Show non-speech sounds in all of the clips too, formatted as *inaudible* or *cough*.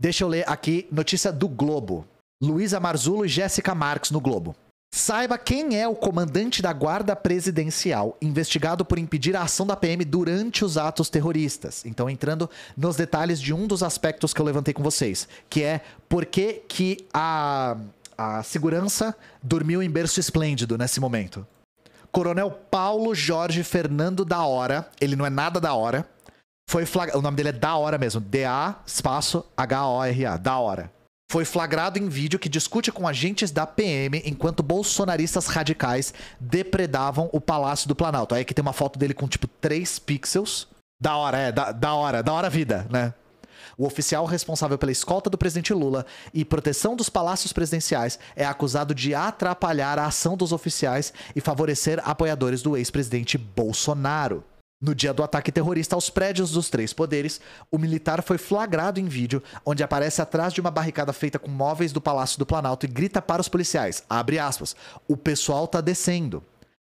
Deixa eu ler aqui notícia do Globo. Luísa Marzulo e Jéssica Marques no Globo. Saiba quem é o comandante da Guarda Presidencial, investigado por impedir a ação da PM durante os atos terroristas. Então, entrando nos detalhes de um dos aspectos que eu levantei com vocês, que é por que, que a, a segurança dormiu em berço esplêndido nesse momento. Coronel Paulo Jorge Fernando da Hora, ele não é nada da hora, foi O nome dele é Da Hora mesmo. D-A espaço H-O-R-A. Da Hora. Foi flagrado em vídeo que discute com agentes da PM enquanto bolsonaristas radicais depredavam o Palácio do Planalto. Aí que tem uma foto dele com tipo três pixels. Da hora, é, da, da hora, da hora vida, né? O oficial responsável pela escolta do presidente Lula e proteção dos palácios presidenciais é acusado de atrapalhar a ação dos oficiais e favorecer apoiadores do ex-presidente Bolsonaro. No dia do ataque terrorista aos prédios dos três poderes, o militar foi flagrado em vídeo, onde aparece atrás de uma barricada feita com móveis do Palácio do Planalto e grita para os policiais, aspas, o pessoal tá descendo.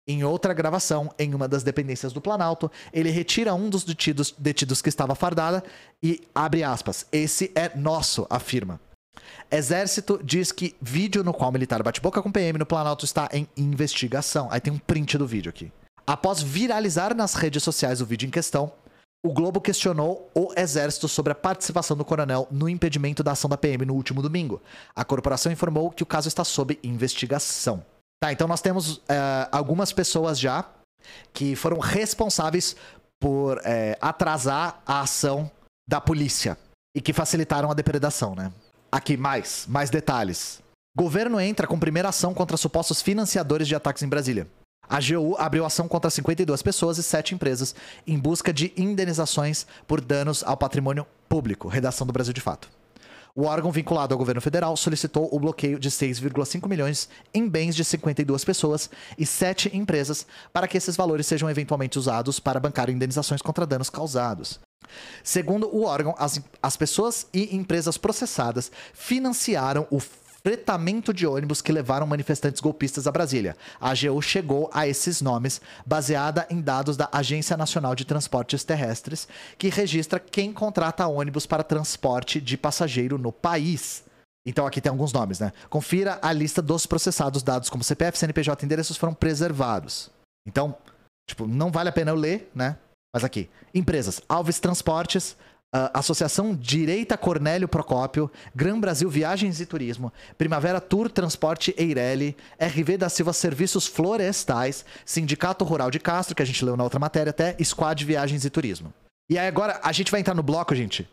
Em outra gravação, em uma das dependências do Planalto, ele retira um dos detidos, detidos que estava fardada e abre aspas, esse é nosso, afirma. Exército diz que vídeo no qual o militar bate boca com PM no Planalto está em investigação. Aí tem um print do vídeo aqui. Após viralizar nas redes sociais o vídeo em questão, o Globo questionou o Exército sobre a participação do coronel no impedimento da ação da PM no último domingo. A corporação informou que o caso está sob investigação. Tá, então nós temos eh, algumas pessoas já que foram responsáveis por eh, atrasar a ação da polícia e que facilitaram a depredação, né? Aqui, mais, mais detalhes. Governo entra com primeira ação contra supostos financiadores de ataques em Brasília. A AGU abriu ação contra 52 pessoas e 7 empresas em busca de indenizações por danos ao patrimônio público. Redação do Brasil de Fato. O órgão vinculado ao governo federal solicitou o bloqueio de 6,5 milhões em bens de 52 pessoas e 7 empresas para que esses valores sejam eventualmente usados para bancar indenizações contra danos causados. Segundo o órgão, as, as pessoas e empresas processadas financiaram o fretamento de ônibus que levaram manifestantes golpistas a Brasília. A AGU chegou a esses nomes baseada em dados da Agência Nacional de Transportes Terrestres, que registra quem contrata ônibus para transporte de passageiro no país. Então aqui tem alguns nomes, né? Confira a lista dos processados, dados como CPF, CNPJ, endereços foram preservados. Então, tipo, não vale a pena eu ler, né? Mas aqui, empresas, Alves Transportes, Uh, Associação Direita Cornélio Procópio, Gran Brasil Viagens e Turismo, Primavera Tour Transporte Eireli, RV da Silva Serviços Florestais, Sindicato Rural de Castro, que a gente leu na outra matéria até, Squad Viagens e Turismo. E aí agora a gente vai entrar no bloco, gente.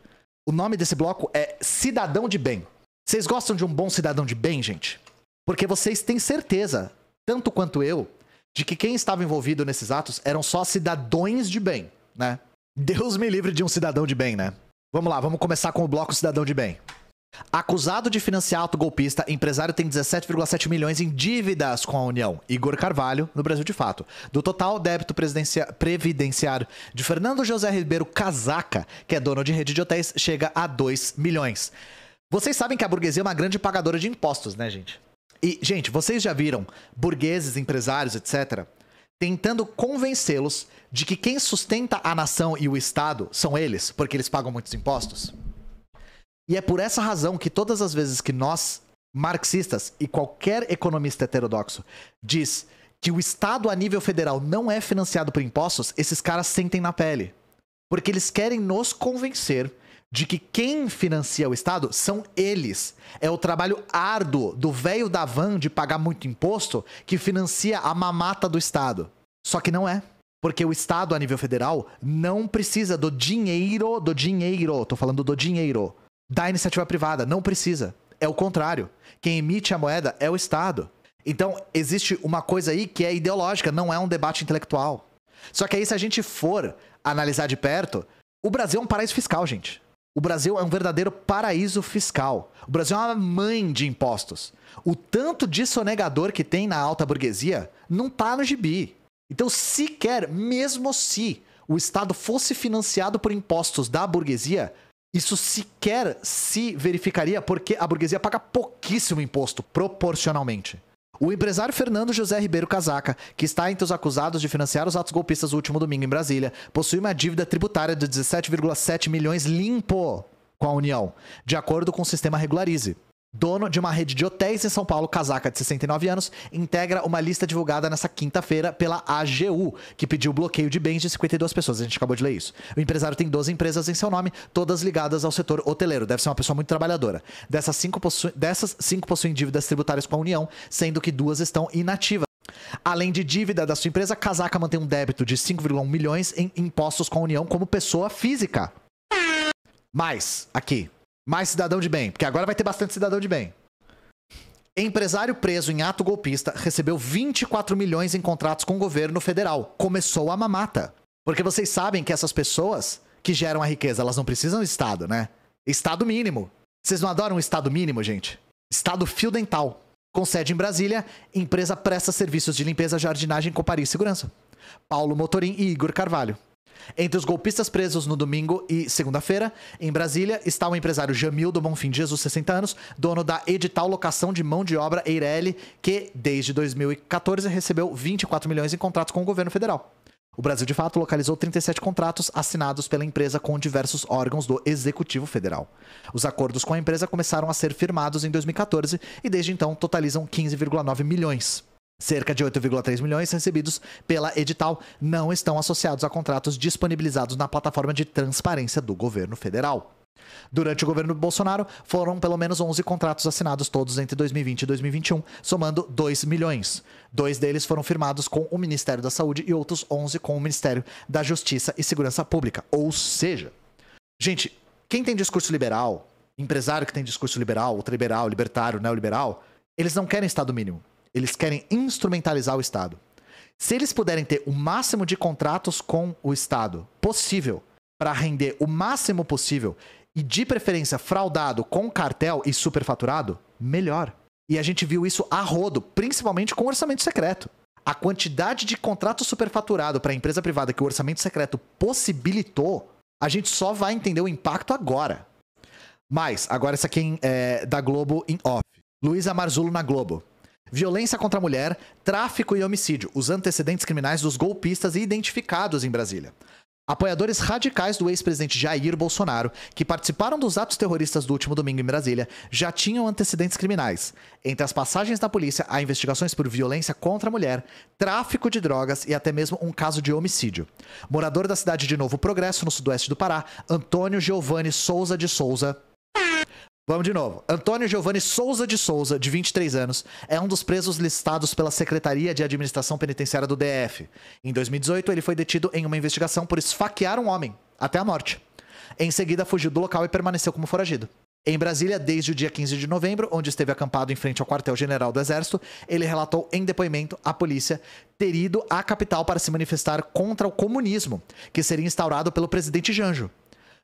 O nome desse bloco é Cidadão de Bem. Vocês gostam de um bom cidadão de bem, gente? Porque vocês têm certeza, tanto quanto eu, de que quem estava envolvido nesses atos eram só cidadãos de bem, né? Deus me livre de um cidadão de bem, né? Vamos lá, vamos começar com o bloco Cidadão de Bem. Acusado de financiar ato golpista, empresário tem 17,7 milhões em dívidas com a União. Igor Carvalho, no Brasil de Fato. Do total débito previdenciário de Fernando José Ribeiro Casaca, que é dono de rede de hotéis, chega a 2 milhões. Vocês sabem que a burguesia é uma grande pagadora de impostos, né, gente? E, gente, vocês já viram burgueses, empresários, etc., tentando convencê-los de que quem sustenta a nação e o Estado são eles, porque eles pagam muitos impostos. E é por essa razão que todas as vezes que nós, marxistas e qualquer economista heterodoxo, diz que o Estado a nível federal não é financiado por impostos, esses caras sentem na pele. Porque eles querem nos convencer de que quem financia o Estado são eles. É o trabalho árduo do velho da van de pagar muito imposto que financia a mamata do Estado. Só que não é. Porque o Estado, a nível federal, não precisa do dinheiro, do dinheiro, tô falando do dinheiro, da iniciativa privada. Não precisa. É o contrário. Quem emite a moeda é o Estado. Então, existe uma coisa aí que é ideológica, não é um debate intelectual. Só que aí, se a gente for analisar de perto, o Brasil é um paraíso fiscal, gente. O Brasil é um verdadeiro paraíso fiscal. O Brasil é uma mãe de impostos. O tanto de sonegador que tem na alta burguesia não tá no gibi. Então, sequer, mesmo se o Estado fosse financiado por impostos da burguesia, isso sequer se verificaria porque a burguesia paga pouquíssimo imposto proporcionalmente. O empresário Fernando José Ribeiro Casaca, que está entre os acusados de financiar os atos golpistas no último domingo em Brasília, possui uma dívida tributária de 17,7 milhões limpo com a União, de acordo com o sistema Regularize dono de uma rede de hotéis em São Paulo, casaca de 69 anos, integra uma lista divulgada nesta quinta-feira pela AGU, que pediu bloqueio de bens de 52 pessoas. A gente acabou de ler isso. O empresário tem 12 empresas em seu nome, todas ligadas ao setor hoteleiro. Deve ser uma pessoa muito trabalhadora. Dessas cinco, possu... Dessas cinco possuem dívidas tributárias com a União, sendo que duas estão inativas. Além de dívida da sua empresa, Casaca mantém um débito de 5,1 milhões em impostos com a União como pessoa física. Mas, aqui, mais cidadão de bem, porque agora vai ter bastante cidadão de bem. Empresário preso em ato golpista recebeu 24 milhões em contratos com o governo federal. Começou a mamata. Porque vocês sabem que essas pessoas que geram a riqueza, elas não precisam do Estado, né? Estado mínimo. Vocês não adoram o Estado mínimo, gente? Estado fio dental. Com sede em Brasília, empresa presta serviços de limpeza, jardinagem, companhia e segurança. Paulo Motorim e Igor Carvalho. Entre os golpistas presos no domingo e segunda-feira, em Brasília, está o empresário Jamil do Bonfim Jesus, 60 anos, dono da edital locação de mão de obra Eireli, que desde 2014 recebeu 24 milhões em contratos com o governo federal. O Brasil, de fato, localizou 37 contratos assinados pela empresa com diversos órgãos do Executivo Federal. Os acordos com a empresa começaram a ser firmados em 2014 e, desde então, totalizam 15,9 milhões. Cerca de 8,3 milhões recebidos pela edital não estão associados a contratos disponibilizados na plataforma de transparência do governo federal. Durante o governo Bolsonaro, foram pelo menos 11 contratos assinados todos entre 2020 e 2021, somando 2 milhões. Dois deles foram firmados com o Ministério da Saúde e outros 11 com o Ministério da Justiça e Segurança Pública. Ou seja, gente, quem tem discurso liberal, empresário que tem discurso liberal, ultraliberal, libertário, neoliberal, eles não querem Estado mínimo. Eles querem instrumentalizar o Estado. Se eles puderem ter o máximo de contratos com o Estado possível para render o máximo possível e de preferência fraudado com cartel e superfaturado, melhor. E a gente viu isso a rodo, principalmente com orçamento secreto. A quantidade de contrato superfaturado para a empresa privada que o orçamento secreto possibilitou, a gente só vai entender o impacto agora. Mas, agora essa aqui é da Globo em off. Luísa Marzulo na Globo violência contra a mulher, tráfico e homicídio, os antecedentes criminais dos golpistas identificados em Brasília. Apoiadores radicais do ex-presidente Jair Bolsonaro, que participaram dos atos terroristas do último domingo em Brasília, já tinham antecedentes criminais. Entre as passagens da polícia, há investigações por violência contra a mulher, tráfico de drogas e até mesmo um caso de homicídio. Morador da cidade de Novo Progresso, no sudoeste do Pará, Antônio Giovanni Souza de Souza Vamos de novo. Antônio Giovanni Souza de Souza, de 23 anos, é um dos presos listados pela Secretaria de Administração Penitenciária do DF. Em 2018, ele foi detido em uma investigação por esfaquear um homem, até a morte. Em seguida, fugiu do local e permaneceu como foragido. Em Brasília, desde o dia 15 de novembro, onde esteve acampado em frente ao quartel-general do Exército, ele relatou em depoimento à polícia ter ido à capital para se manifestar contra o comunismo, que seria instaurado pelo presidente Janjo.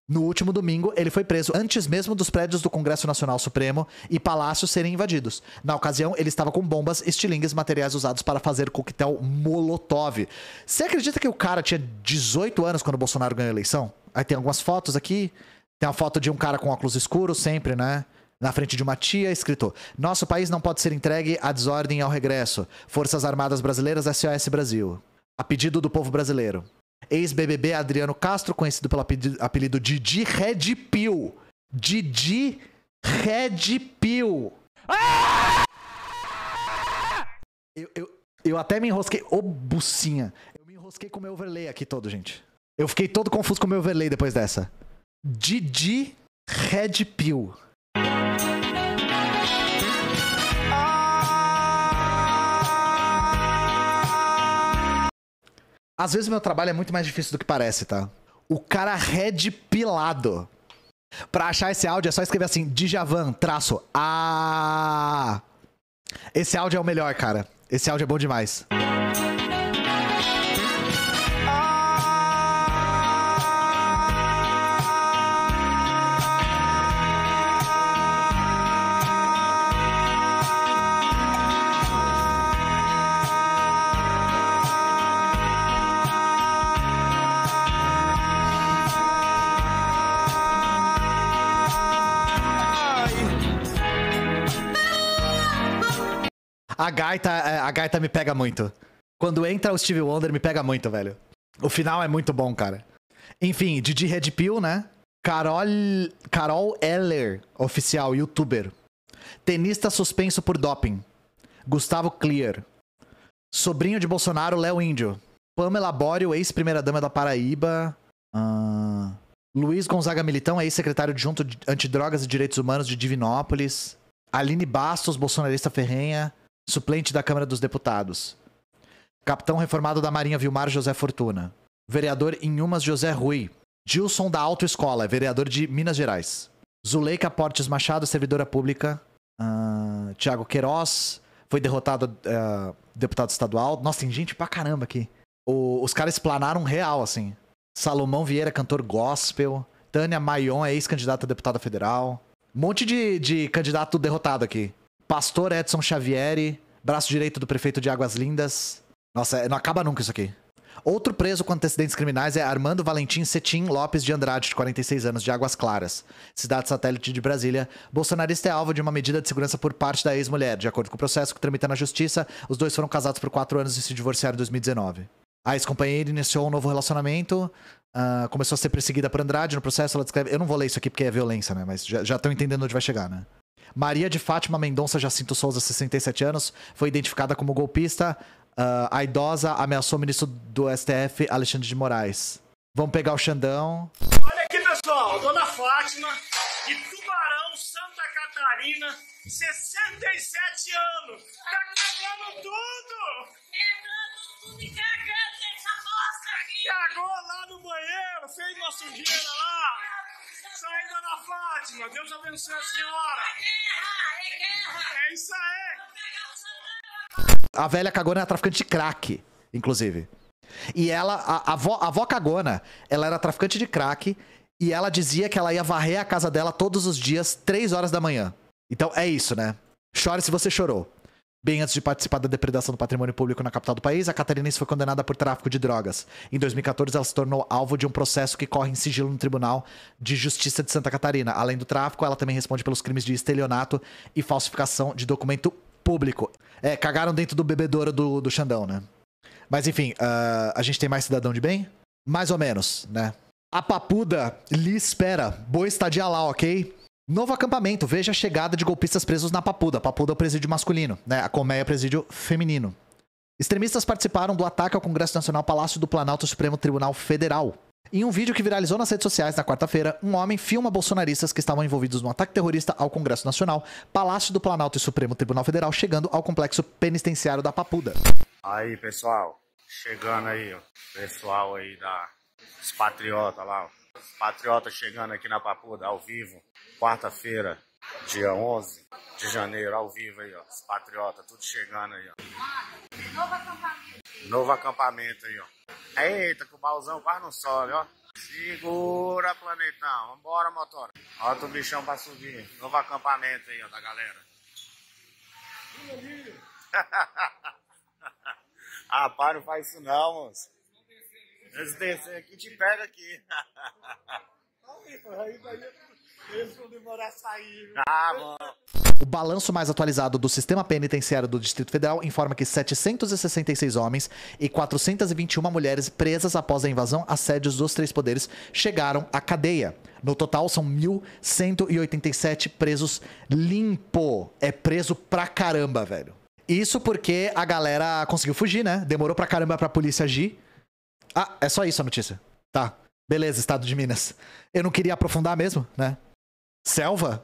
No último domingo, ele foi preso antes mesmo dos prédios do Congresso Nacional Supremo e palácio serem invadidos. Na ocasião, ele estava com bombas, estilingues, materiais usados para fazer coquetel Molotov. Você acredita que o cara tinha 18 anos quando o Bolsonaro ganhou a eleição? Aí tem algumas fotos aqui. Tem uma foto de um cara com óculos escuros, sempre, né? Na frente de uma tia, escrito: Nosso país não pode ser entregue à desordem e ao regresso. Forças Armadas Brasileiras, SOS Brasil. A pedido do povo brasileiro. Ex-BBB Adriano Castro, conhecido pelo apelido Didi Red Pill. Didi Red Pill. Eu, eu, eu até me enrosquei. Ô, oh, bucinha. Eu me enrosquei com o meu overlay aqui todo, gente. Eu fiquei todo confuso com o meu overlay depois dessa. Didi Red Pill. Às vezes meu trabalho é muito mais difícil do que parece, tá? O cara red pilado. Pra achar esse áudio é só escrever assim, Djavan, traço, a. Esse áudio é o melhor, cara. Esse áudio é bom demais. A gaita, é, a gaita me pega muito. Quando entra o Steve Wonder, me pega muito, velho. O final é muito bom, cara. Enfim, Didi Red Pill, né? Carol, Carol Eller, oficial, youtuber. Tenista suspenso por doping. Gustavo Clear. Sobrinho de Bolsonaro, Léo Índio. Pamela Bório, ex-primeira-dama da Paraíba. Ah. Luiz Gonzaga Militão, ex-secretário adjunto de Antidrogas e Direitos Humanos de Divinópolis. Aline Bastos, bolsonarista ferrenha suplente da Câmara dos Deputados. Capitão reformado da Marinha Vilmar José Fortuna. Vereador Inhumas José Rui. Gilson da Auto Escola, vereador de Minas Gerais. Zuleika Portes Machado, servidora pública. Uh, ah, Tiago Queiroz, foi derrotado uh, deputado estadual. Nossa, tem gente pra caramba aqui. O, os caras planaram real, assim. Salomão Vieira, cantor gospel. Tânia Maion é ex-candidata a deputada federal. Um monte de, de candidato derrotado aqui. Pastor Edson Xavieri, braço direito do prefeito de Águas Lindas. Nossa, é, não acaba nunca isso aqui. Outro preso com antecedentes criminais é Armando Valentim Cetim Lopes de Andrade, de 46 anos, de Águas Claras, cidade satélite de Brasília. Bolsonarista é alvo de uma medida de segurança por parte da ex-mulher. De acordo com o processo que tramita na justiça, os dois foram casados por quatro anos e se divorciaram em 2019. A ex-companheira iniciou um novo relacionamento, uh, começou a ser perseguida por Andrade no processo. Ela descreve. Eu não vou ler isso aqui porque é violência, né? Mas já estão entendendo onde vai chegar, né? Maria de Fátima Mendonça Jacinto Souza, 67 anos, foi identificada como golpista. Uh, a idosa ameaçou o ministro do STF, Alexandre de Moraes. Vamos pegar o Xandão. Olha aqui, pessoal. Dona Fátima, de Tubarão, Santa Catarina, 67 anos. Tá cagando tudo! Pegando tudo e cagando essa bosta aqui! Cagou lá no banheiro, fez uma sujeira lá saída é da Fátima. Deus abençoe a senhora. É, é, é isso aí. A velha cagona era traficante de crack, inclusive. E ela, a, a, avó, a cagona, ela era traficante de crack e ela dizia que ela ia varrer a casa dela todos os dias, três horas da manhã. Então é isso, né? Chore se você chorou. Bem antes de participar da depredação do patrimônio público na capital do país, a catarinense foi condenada por tráfico de drogas. Em 2014, ela se tornou alvo de um processo que corre em sigilo no Tribunal de Justiça de Santa Catarina. Além do tráfico, ela também responde pelos crimes de estelionato e falsificação de documento público. É, cagaram dentro do bebedouro do, do Xandão, né? Mas enfim, uh, a gente tem mais cidadão de bem? Mais ou menos, né? A papuda lhe espera. Boa estadia lá, ok? Novo acampamento, veja a chegada de golpistas presos na Papuda. Papuda é o presídio masculino, né? A Colmeia é o presídio feminino. Extremistas participaram do ataque ao Congresso Nacional Palácio do Planalto Supremo Tribunal Federal. Em um vídeo que viralizou nas redes sociais na quarta-feira, um homem filma bolsonaristas que estavam envolvidos no ataque terrorista ao Congresso Nacional, Palácio do Planalto e Supremo Tribunal Federal, chegando ao complexo penitenciário da Papuda. Aí, pessoal, chegando aí, ó, pessoal aí da patriota lá, ó. patriota chegando aqui na Papuda ao vivo quarta-feira, dia 11 de janeiro, ao vivo aí, ó. Os patriotas, tudo chegando aí, ó. Novo acampamento. Novo acampamento aí, ó. Eita, que o baúzão quase não sobe, ó. Segura, planetão. Vambora, motora. Ó, o bichão pra subir. Novo acampamento aí, ó, da galera. ah, *laughs* pai, não faz isso não, moço. Eles descer aqui te pega aqui. *laughs* Tá tá aí, tá aí, aí. Ah, O balanço mais atualizado do sistema penitenciário do Distrito Federal informa que 766 homens e 421 mulheres presas após a invasão a sedes dos três poderes chegaram à cadeia. No total, são 1.187 presos limpo. É preso pra caramba, velho. Isso porque a galera conseguiu fugir, né? Demorou pra caramba pra polícia agir. Ah, é só isso a notícia. Tá. Beleza, estado de Minas. Eu não queria aprofundar mesmo, né? Selva?